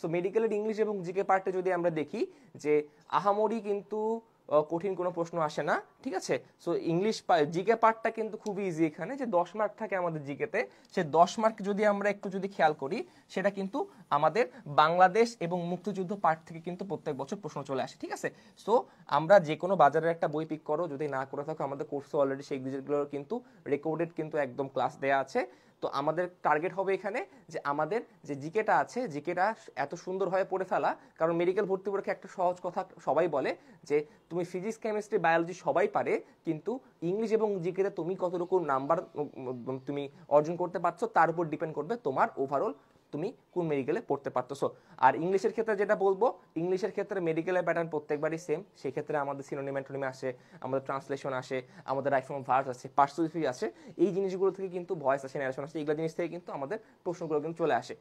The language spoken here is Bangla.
সো মেডিকেলের ইংলিশ এবং জিকে পার্টে যদি আমরা দেখি যে আহামরি কিন্তু কঠিন কোনো প্রশ্ন আসে না ঠিক আছে সো ইংলিশ জিকে পার্টটা কিন্তু খুবই ইজি এখানে যে দশ মার্ক থাকে আমাদের জিকেতে সে দশ মার্ক যদি আমরা একটু যদি খেয়াল করি সেটা কিন্তু আমাদের বাংলাদেশ এবং মুক্তিযুদ্ধ পার্ট থেকে কিন্তু প্রত্যেক বছর প্রশ্ন চলে আসে ঠিক আছে সো আমরা যে কোনো বাজারের একটা বই পিক করো যদি না করে থাকো আমাদের কোর্সে অলরেডি সেই গুলো কিন্তু রেকর্ডেড কিন্তু একদম ক্লাস দেওয়া আছে তো আমাদের টার্গেট হবে এখানে যে আমাদের যে জিকেটা আছে জিকেটা এত সুন্দরভাবে পড়ে ফেলা কারণ মেডিকেল ভর্তি পরীক্ষা একটা সহজ কথা সবাই বলে যে তুমি ফিজিক্স কেমিস্ট্রি বায়োলজি সবাই পারে কিন্তু ইংলিশ এবং জিকেতে তুমি কত রকম নাম্বার তুমি অর্জন করতে পারছো তার উপর ডিপেন্ড করবে তোমার ওভারঅল তুমি কোন মেডিকেলে পড়তে পারতেছো আর ইংলিশের ক্ষেত্রে যেটা বলবো ইংলিশের ক্ষেত্রে মেডিকেলের প্যাটার্ন প্রত্যেকবারই সেম সেক্ষেত্রে আমাদের সিনোনিম আসে আমাদের ট্রান্সলেশন আসে আমাদের রাইফ্রম ভার্স আছে পার্সোসিফি আছে এই জিনিসগুলো থেকে কিন্তু ভয়েস আসে ন্যারেশন আসে এগুলো জিনিস থেকে কিন্তু আমাদের প্রশ্নগুলো কিন্তু চলে আসে